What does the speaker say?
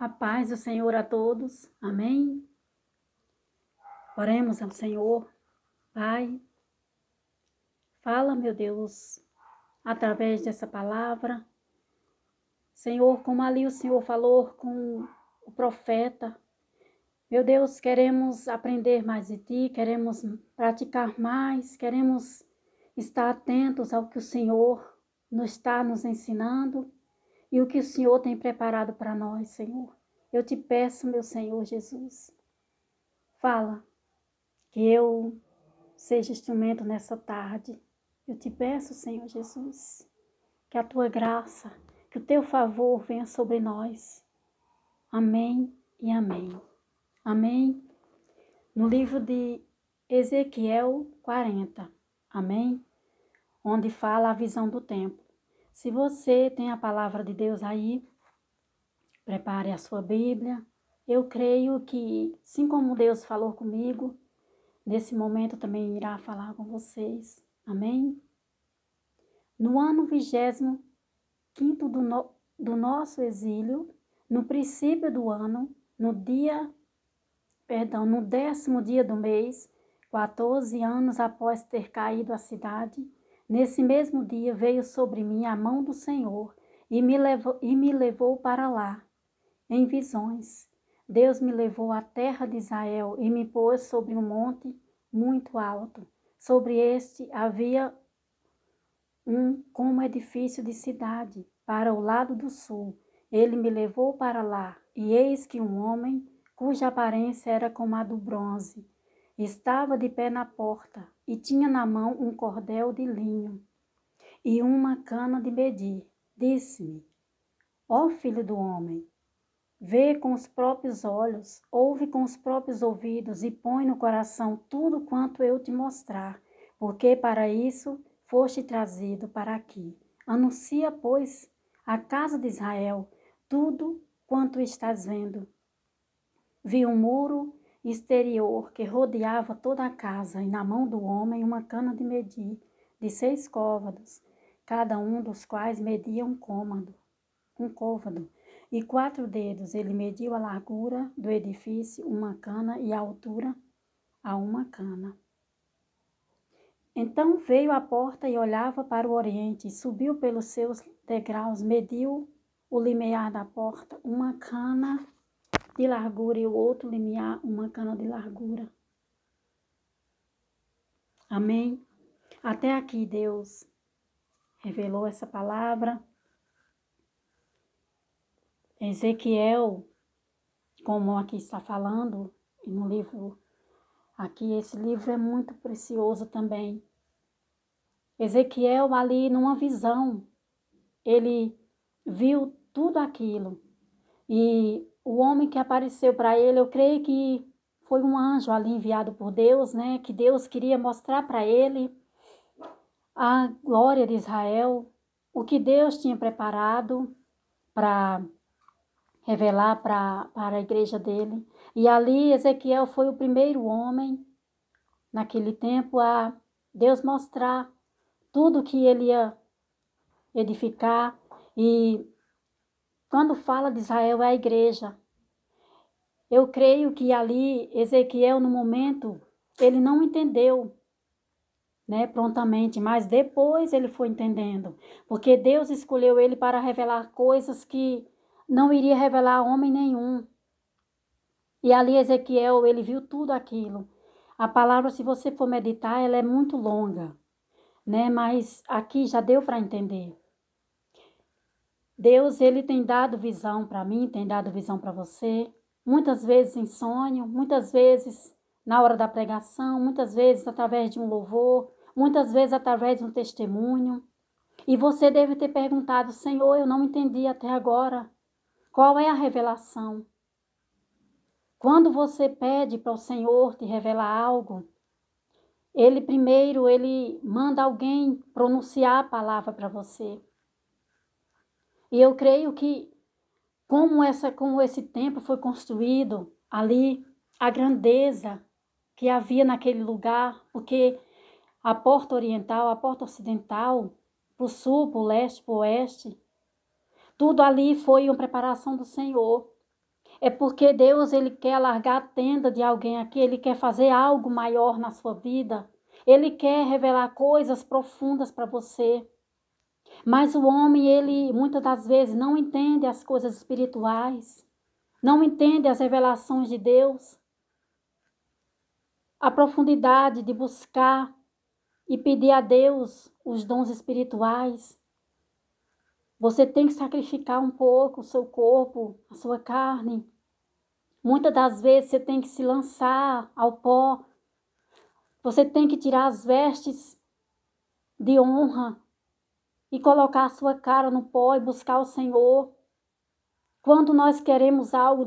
A paz do Senhor a todos. Amém. Oremos ao Senhor. Pai, fala, meu Deus, através dessa palavra. Senhor, como ali o Senhor falou com o profeta, meu Deus, queremos aprender mais de ti, queremos praticar mais, queremos estar atentos ao que o Senhor nos está nos ensinando e o que o Senhor tem preparado para nós, Senhor. Eu te peço, meu Senhor Jesus, fala que eu seja instrumento nessa tarde. Eu te peço, Senhor Jesus, que a tua graça, que o teu favor venha sobre nós. Amém e amém. Amém. No livro de Ezequiel 40, amém? Onde fala a visão do tempo. Se você tem a palavra de Deus aí, prepare a sua Bíblia. Eu creio que, assim como Deus falou comigo, nesse momento também irá falar com vocês. Amém? No ano vigésimo quinto do, no, do nosso exílio, no princípio do ano, no dia, perdão, no décimo dia do mês, 14 anos após ter caído a cidade, Nesse mesmo dia veio sobre mim a mão do Senhor e me levou, e me levou para lá, em visões. Deus me levou à terra de Israel e me pôs sobre um monte muito alto. Sobre este havia um como edifício de cidade, para o lado do sul. Ele me levou para lá, e eis que um homem, cuja aparência era como a do bronze, Estava de pé na porta e tinha na mão um cordel de linho e uma cana de medir. Disse-me: Ó oh, filho do homem, vê com os próprios olhos, ouve com os próprios ouvidos e põe no coração tudo quanto eu te mostrar, porque para isso foste trazido para aqui. Anuncia, pois, à casa de Israel tudo quanto estás vendo. Vi um muro exterior que rodeava toda a casa, e na mão do homem uma cana de medir, de seis côvados, cada um dos quais media um cômodo, um côvado, e quatro dedos ele mediu a largura do edifício, uma cana, e a altura a uma cana. Então veio à porta e olhava para o oriente, subiu pelos seus degraus, mediu o limiar da porta, uma cana de largura e o outro limiar uma cana de largura. Amém? Até aqui Deus revelou essa palavra. Ezequiel, como aqui está falando, no livro, aqui esse livro é muito precioso também. Ezequiel, ali numa visão, ele viu tudo aquilo e o homem que apareceu para ele, eu creio que foi um anjo ali enviado por Deus, né? Que Deus queria mostrar para ele a glória de Israel, o que Deus tinha preparado para revelar para a igreja dele. E ali Ezequiel foi o primeiro homem naquele tempo a Deus mostrar tudo que ele ia edificar e quando fala de Israel, é a igreja. Eu creio que ali Ezequiel, no momento, ele não entendeu né, prontamente, mas depois ele foi entendendo, porque Deus escolheu ele para revelar coisas que não iria revelar a homem nenhum. E ali Ezequiel, ele viu tudo aquilo. A palavra, se você for meditar, ela é muito longa, né? Mas aqui já deu para entender. Deus, ele tem dado visão para mim, tem dado visão para você. Muitas vezes em sonho, muitas vezes na hora da pregação, muitas vezes através de um louvor, muitas vezes através de um testemunho. E você deve ter perguntado: Senhor, eu não entendi até agora. Qual é a revelação? Quando você pede para o Senhor te revelar algo, ele primeiro ele manda alguém pronunciar a palavra para você. E eu creio que como essa como esse templo foi construído ali, a grandeza que havia naquele lugar, porque a porta oriental, a porta ocidental, para o sul, para o leste, para o oeste, tudo ali foi uma preparação do Senhor. É porque Deus ele quer largar a tenda de alguém aqui, ele quer fazer algo maior na sua vida. Ele quer revelar coisas profundas para você. Mas o homem, ele muitas das vezes não entende as coisas espirituais, não entende as revelações de Deus, a profundidade de buscar e pedir a Deus os dons espirituais. Você tem que sacrificar um pouco o seu corpo, a sua carne. Muitas das vezes você tem que se lançar ao pó. Você tem que tirar as vestes de honra e colocar a sua cara no pó e buscar o Senhor. Quando nós queremos algo